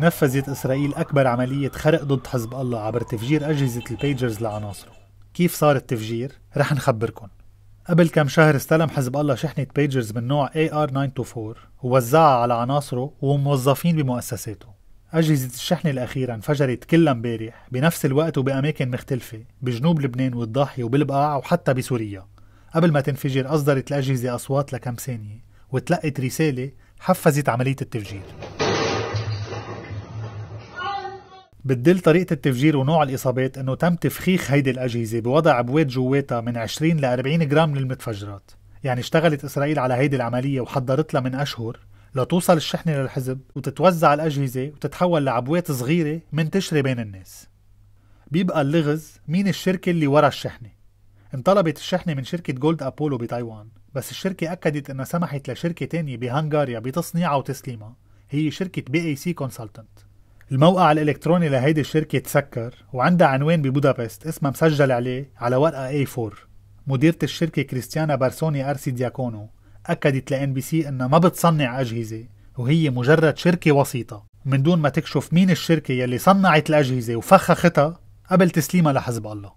نفذت إسرائيل أكبر عملية خرق ضد حزب الله عبر تفجير أجهزة البيجرز لعناصره كيف صار التفجير؟ رح نخبركم قبل كم شهر استلم حزب الله شحنة بيجرز من نوع AR-924 ووزعها على عناصره وموظفين بمؤسساته أجهزة الشحنة الأخيرة انفجرت كل امبارح بنفس الوقت وبأماكن مختلفة بجنوب لبنان والضاحية وبالبقاع وحتى بسوريا قبل ما تنفجر أصدرت الأجهزة أصوات لكم ثانية وتلقت رسالة حفزت عملية التفجير بتدل طريقة التفجير ونوع الإصابات أنه تم تفخيخ هيدي الأجهزة بوضع عبوات جواتها من 20 ل 40 جرام للمتفجرات يعني اشتغلت إسرائيل على هيدي العملية وحضرت لها من أشهر لتوصل الشحنة للحزب وتتوزع الأجهزة وتتحول لعبوات صغيرة منتشرة بين الناس بيبقى اللغز مين الشركة اللي ورا الشحنة انطلبت الشحنة من شركة جولد أبولو بتايوان بس الشركة أكدت أنها سمحت لشركة تانية بهنغاريا بتصنيعها وتسليمها هي شركة بي اي سي كونسلتنت الموقع الإلكتروني لهيدي الشركة تسكر وعندها عنوان ببودابست اسمها مسجل عليه على ورقة A4 مديرة الشركة كريستيانا بارسوني أرسي دياكونو أكدت لإن بي سي أنها ما بتصنع أجهزة وهي مجرد شركة وسيطة من دون ما تكشف مين الشركة يلي صنعت الأجهزة وفخختها قبل تسليمها لحزب الله